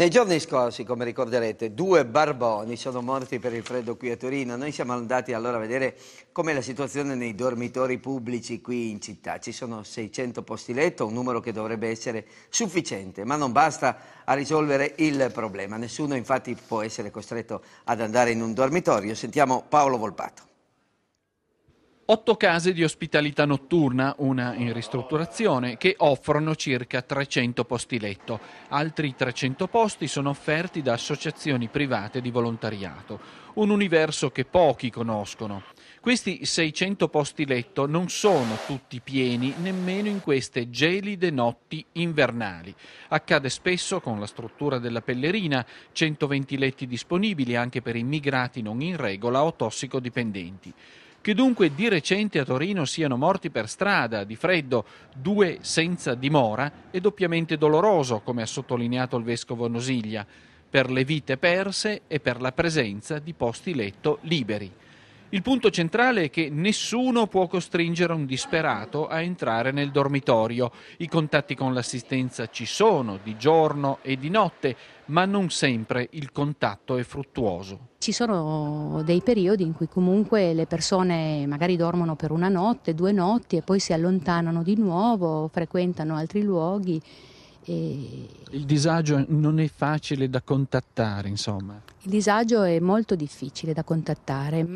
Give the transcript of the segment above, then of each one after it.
Nei giorni scorsi, come ricorderete, due barboni sono morti per il freddo qui a Torino. Noi siamo andati allora a vedere com'è la situazione nei dormitori pubblici qui in città. Ci sono 600 posti letto, un numero che dovrebbe essere sufficiente, ma non basta a risolvere il problema. Nessuno infatti può essere costretto ad andare in un dormitorio. Sentiamo Paolo Volpato otto case di ospitalità notturna, una in ristrutturazione, che offrono circa 300 posti letto. Altri 300 posti sono offerti da associazioni private di volontariato, un universo che pochi conoscono. Questi 600 posti letto non sono tutti pieni nemmeno in queste gelide notti invernali. Accade spesso con la struttura della Pellerina, 120 letti disponibili anche per immigrati non in regola o tossicodipendenti che dunque di recente a Torino siano morti per strada di freddo due senza dimora è doppiamente doloroso, come ha sottolineato il vescovo Nosiglia, per le vite perse e per la presenza di posti letto liberi. Il punto centrale è che nessuno può costringere un disperato a entrare nel dormitorio. I contatti con l'assistenza ci sono di giorno e di notte, ma non sempre il contatto è fruttuoso. Ci sono dei periodi in cui comunque le persone magari dormono per una notte, due notti e poi si allontanano di nuovo, frequentano altri luoghi. E... Il disagio non è facile da contattare, insomma. Il disagio è molto difficile da contattare.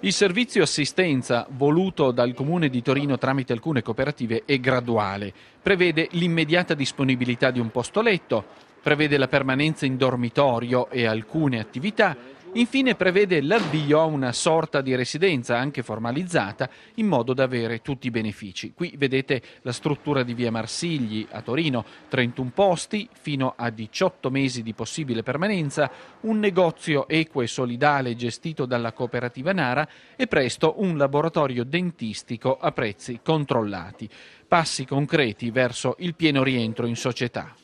Il servizio assistenza voluto dal Comune di Torino tramite alcune cooperative è graduale, prevede l'immediata disponibilità di un posto letto, prevede la permanenza in dormitorio e alcune attività, Infine prevede l'avvio a una sorta di residenza, anche formalizzata, in modo da avere tutti i benefici. Qui vedete la struttura di via Marsigli a Torino, 31 posti, fino a 18 mesi di possibile permanenza, un negozio equo e solidale gestito dalla cooperativa Nara e presto un laboratorio dentistico a prezzi controllati. Passi concreti verso il pieno rientro in società.